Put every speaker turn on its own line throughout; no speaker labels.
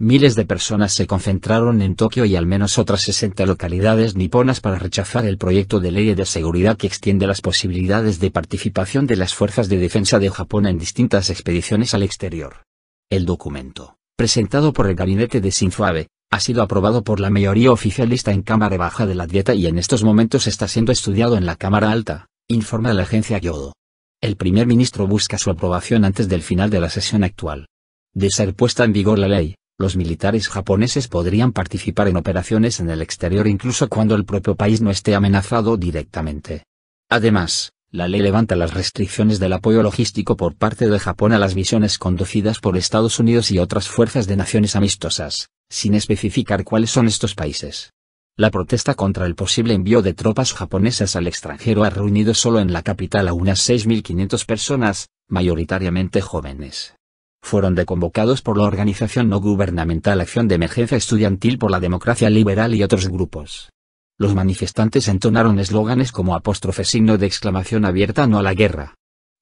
Miles de personas se concentraron en Tokio y al menos otras 60 localidades niponas para rechazar el proyecto de ley de seguridad que extiende las posibilidades de participación de las fuerzas de defensa de Japón en distintas expediciones al exterior. El documento, presentado por el gabinete de Shinzo Abe, ha sido aprobado por la mayoría oficialista en Cámara Baja de la Dieta y en estos momentos está siendo estudiado en la Cámara Alta, informa la agencia Yodo. El primer ministro busca su aprobación antes del final de la sesión actual. De ser puesta en vigor la ley, los militares japoneses podrían participar en operaciones en el exterior incluso cuando el propio país no esté amenazado directamente. Además, la ley levanta las restricciones del apoyo logístico por parte de Japón a las misiones conducidas por Estados Unidos y otras fuerzas de naciones amistosas, sin especificar cuáles son estos países. La protesta contra el posible envío de tropas japonesas al extranjero ha reunido solo en la capital a unas 6.500 personas, mayoritariamente jóvenes fueron deconvocados por la organización no gubernamental Acción de Emergencia Estudiantil por la Democracia Liberal y otros grupos. Los manifestantes entonaron eslóganes como apóstrofe signo de exclamación abierta no a la guerra.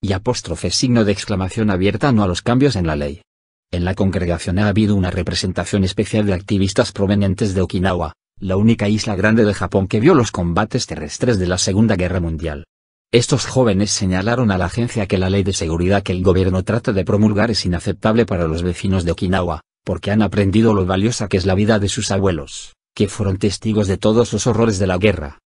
Y apóstrofe signo de exclamación abierta no a los cambios en la ley. En la congregación ha habido una representación especial de activistas provenientes de Okinawa, la única isla grande de Japón que vio los combates terrestres de la Segunda Guerra Mundial. Estos jóvenes señalaron a la agencia que la ley de seguridad que el gobierno trata de promulgar es inaceptable para los vecinos de Okinawa, porque han aprendido lo valiosa que es la vida de sus abuelos, que fueron testigos de todos los horrores de la guerra.